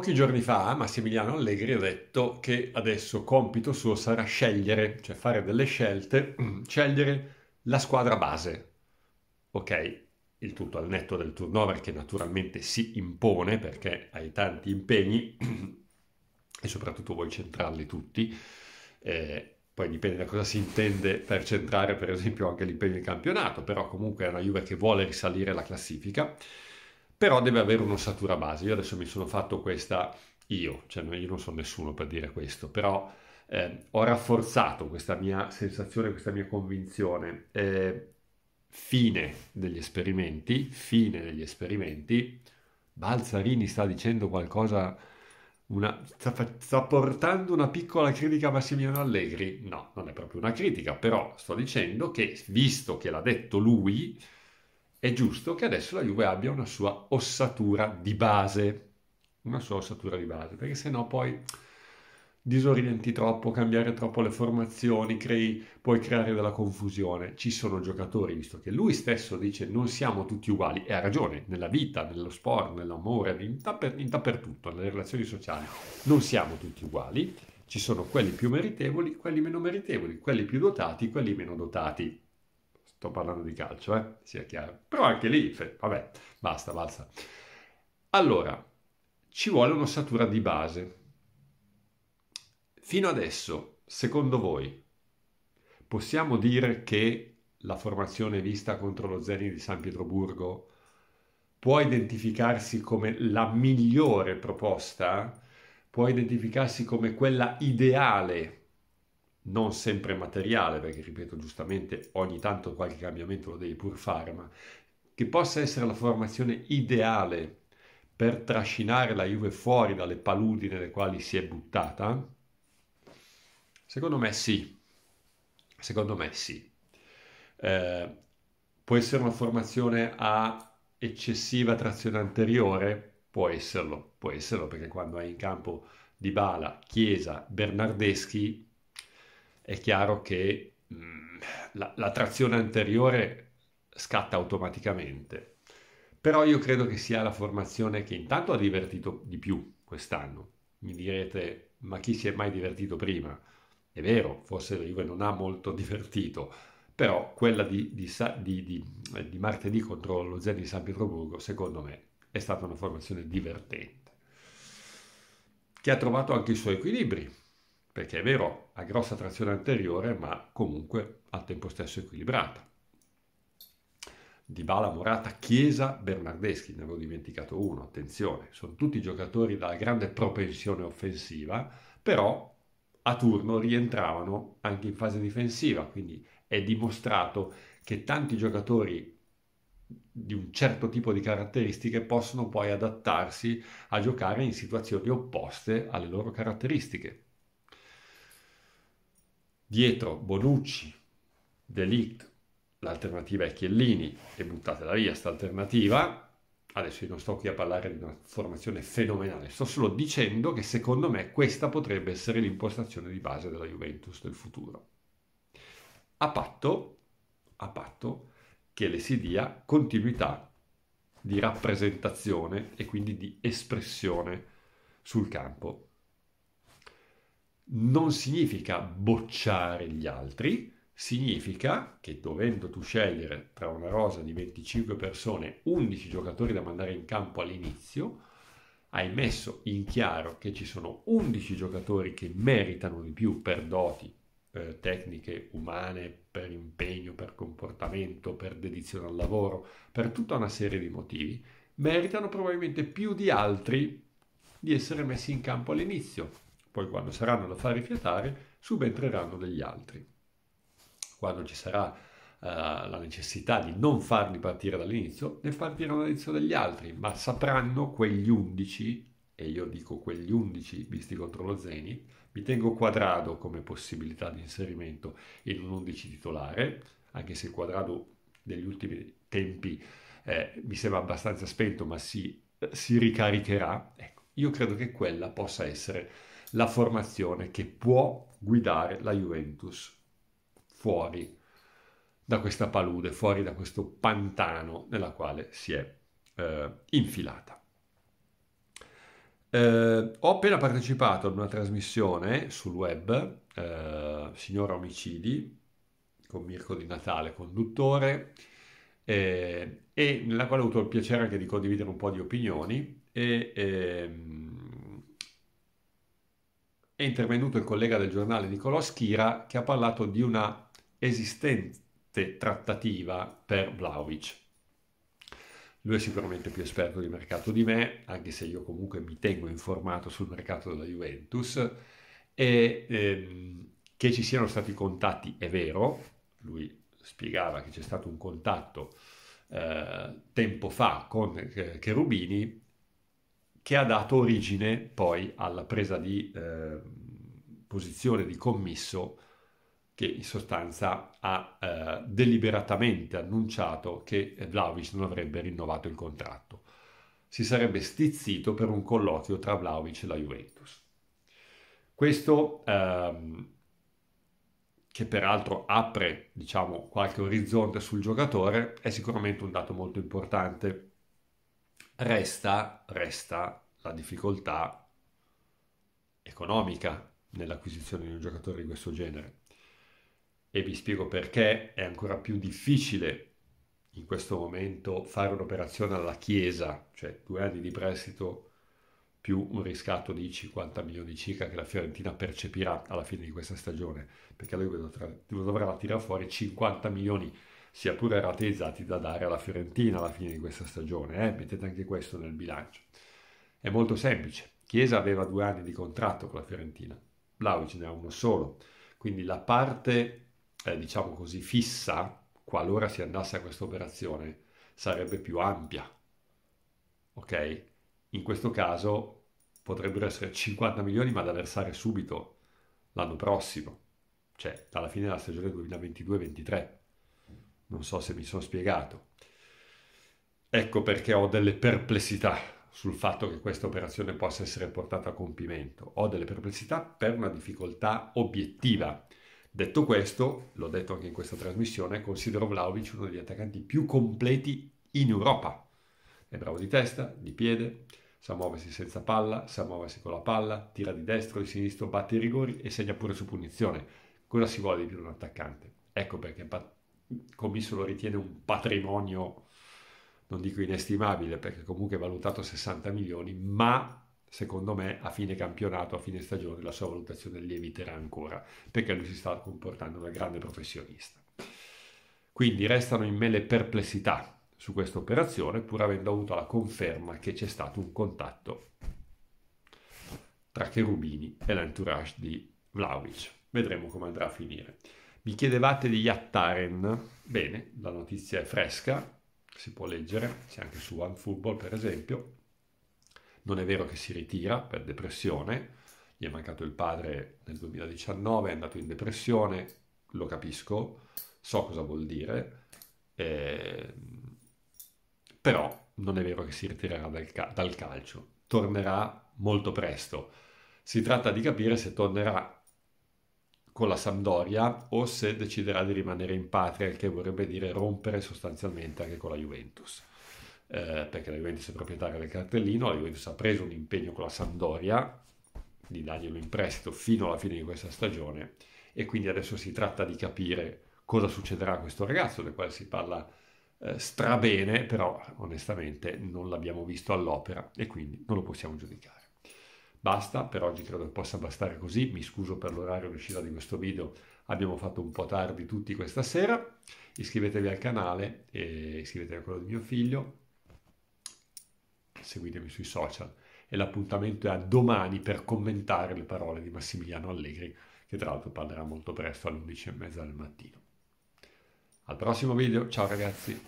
Pochi giorni fa Massimiliano Allegri ha detto che adesso compito suo sarà scegliere, cioè fare delle scelte, mm, scegliere la squadra base. Ok, il tutto al netto del turnover che naturalmente si impone perché hai tanti impegni e soprattutto vuoi centrarli tutti. Eh, poi dipende da cosa si intende per centrare per esempio anche l'impegno in campionato, però comunque è una Juve che vuole risalire la classifica però deve avere un'ossatura base. Io adesso mi sono fatto questa io, cioè io non sono nessuno per dire questo, però eh, ho rafforzato questa mia sensazione, questa mia convinzione. Eh, fine degli esperimenti, fine degli esperimenti, Balzarini sta dicendo qualcosa, una, sta, sta, portando una piccola critica a Massimiliano Allegri? No, non è proprio una critica, però sto dicendo che, visto che l'ha detto lui, è giusto che adesso la Juve abbia una sua ossatura di base, una sua ossatura di base, perché sennò poi disorienti troppo, cambiare troppo le formazioni, crei, puoi creare della confusione. Ci sono giocatori, visto che lui stesso dice non siamo tutti uguali, e ha ragione, nella vita, nello sport, nell'amore, in, dapper, in dappertutto, nelle relazioni sociali, non siamo tutti uguali, ci sono quelli più meritevoli, quelli meno meritevoli, quelli più dotati, quelli meno dotati. Sto parlando di calcio, eh? sia chiaro. Però anche lì, vabbè, basta, basta. Allora, ci vuole un'ossatura di base. Fino adesso, secondo voi, possiamo dire che la formazione vista contro lo Zenit di San Pietroburgo può identificarsi come la migliore proposta? Può identificarsi come quella ideale non sempre materiale, perché ripeto giustamente ogni tanto qualche cambiamento lo devi pur fare, ma che possa essere la formazione ideale per trascinare la Juve fuori dalle paludi nelle quali si è buttata? Secondo me sì, secondo me sì. Eh, può essere una formazione a eccessiva trazione anteriore? Può esserlo, può esserlo perché quando hai in campo Dybala, Chiesa, Bernardeschi, è chiaro che mh, mm, la, la trazione anteriore scatta automaticamente. Però io credo che sia la formazione che intanto ha divertito di più quest'anno. Mi direte, ma chi si è mai divertito prima? È vero, forse la Juve non ha molto divertito, però quella di, di, di, eh, di martedì contro lo Zen di San Pietroburgo, secondo me, è stata una formazione divertente, che ha trovato anche i suoi equilibri, perché è vero, ha grossa trazione anteriore, ma comunque al tempo stesso equilibrata. Dybala, Morata, Chiesa, Bernardeschi, ne avevo dimenticato uno, attenzione, sono tutti giocatori dalla grande propensione offensiva, però a turno rientravano anche in fase difensiva, quindi è dimostrato che tanti giocatori di un certo tipo di caratteristiche possono poi adattarsi a giocare in situazioni opposte alle loro caratteristiche dietro Bonucci, Delict, l'alternativa è Chiellini e buttatela via questa alternativa. Adesso io non sto qui a parlare di una formazione fenomenale, sto solo dicendo che secondo me questa potrebbe essere l'impostazione di base della Juventus del futuro. A patto, a patto che le si dia continuità di rappresentazione e quindi di espressione sul campo non significa bocciare gli altri, significa che dovendo tu scegliere tra una rosa di 25 persone 11 giocatori da mandare in campo all'inizio, hai messo in chiaro che ci sono 11 giocatori che meritano di più per doti per eh, tecniche umane, per impegno, per comportamento, per dedizione al lavoro, per tutta una serie di motivi, meritano probabilmente più di altri di essere messi in campo all'inizio. Poi quando saranno da far rifiatare subentreranno degli altri. Quando ci sarà Uh, la necessità di non farli partire dall'inizio, ne partiranno dall'inizio degli altri, ma sapranno quegli undici, e io dico quegli undici visti contro lo Zenith, mi tengo quadrado come possibilità di inserimento in un undici titolare, anche se il quadrado degli ultimi tempi eh, mi sembra abbastanza spento, ma si, eh, si ricaricherà. Ecco, io credo che quella possa essere la formazione che può guidare la Juventus fuori da questa palude, fuori da questo pantano nella quale si è eh, infilata. Eh, ho appena partecipato ad una trasmissione sul web, eh, Signora Omicidi, con Mirko Di Natale, conduttore, eh, e nella quale ho avuto il piacere anche di condividere un po' di opinioni e, ehm, è intervenuto il collega del giornale Nicolò Schira che ha parlato di una esistente trattativa per Vlaovic. Lui è sicuramente più esperto di mercato di me, anche se io comunque mi tengo informato sul mercato della Juventus, e ehm, che ci siano stati contatti è vero, lui spiegava che c'è stato un contatto eh, tempo fa con eh, Cherubini, che ha dato origine poi alla presa di eh, posizione di commisso che in sostanza ha eh, deliberatamente annunciato che Vlaovic non avrebbe rinnovato il contratto. Si sarebbe stizzito per un colloquio tra Vlaovic e la Juventus. Questo ehm, che peraltro apre diciamo, qualche orizzonte sul giocatore è sicuramente un dato molto importante Resta, resta la difficoltà economica nell'acquisizione di un giocatore di questo genere. E vi spiego perché è ancora più difficile in questo momento fare un'operazione alla Chiesa, cioè due anni di prestito più un riscatto di 50 milioni circa che la Fiorentina percepirà alla fine di questa stagione, perché lui dovrà, dovrà tirare fuori 50 milioni sia pure rateizzati da dare alla Fiorentina alla fine di questa stagione. Eh? Mettete anche questo nel bilancio. È molto semplice. Chiesa aveva due anni di contratto con la Fiorentina, Vlaovic ne ha uno solo. Quindi la parte, eh, diciamo così, fissa, qualora si andasse a questa operazione, sarebbe più ampia. Ok? In questo caso potrebbero essere 50 milioni ma da versare subito l'anno prossimo, cioè dalla fine della stagione 2022-23. Non so se mi sono spiegato. Ecco perché ho delle perplessità sul fatto che questa operazione possa essere portata a compimento. Ho delle perplessità per una difficoltà obiettiva. Detto questo, l'ho detto anche in questa trasmissione, considero Vlaovic uno degli attaccanti più completi in Europa. È bravo di testa, di piede, sa muoversi senza palla, sa muoversi con la palla, tira di destro, di sinistro, batte i rigori e segna pure su punizione. Cosa si vuole di più di un attaccante? Ecco perché Commisso lo ritiene un patrimonio, non dico inestimabile, perché comunque è valutato 60 milioni, ma secondo me a fine campionato, a fine stagione, la sua valutazione lieviterà ancora, perché lui si sta comportando da grande professionista. Quindi restano in me le perplessità su questa operazione, pur avendo avuto la conferma che c'è stato un contatto tra Cherubini e l'entourage di Vlaovic. Vedremo come andrà a finire. Mi chiedevate di Yattaren. Bene, la notizia è fresca, si può leggere, c'è anche su OneFootball per esempio. Non è vero che si ritira per depressione, gli è mancato il padre nel 2019, è andato in depressione, lo capisco, so cosa vuol dire, eh, però non è vero che si ritirerà dal, dal calcio, tornerà molto presto. Si tratta di capire se tornerà con la Sampdoria o se deciderà di rimanere in patria, il che vorrebbe dire rompere sostanzialmente anche con la Juventus. Eh, perché la Juventus è proprietaria del cartellino, la Juventus ha preso un impegno con la Sampdoria di darglielo in prestito fino alla fine di questa stagione e quindi adesso si tratta di capire cosa succederà a questo ragazzo del quale si parla eh, strabene, però onestamente non l'abbiamo visto all'opera e quindi non lo possiamo giudicare. Basta, per oggi credo che possa bastare così, mi scuso per l'orario di uscita di questo video, abbiamo fatto un po' tardi tutti questa sera, iscrivetevi al canale, e iscrivetevi a quello di mio figlio, seguitemi sui social e l'appuntamento è a domani per commentare le parole di Massimiliano Allegri, che tra l'altro parlerà molto presto alle 11.30 del mattino. Al prossimo video, ciao ragazzi!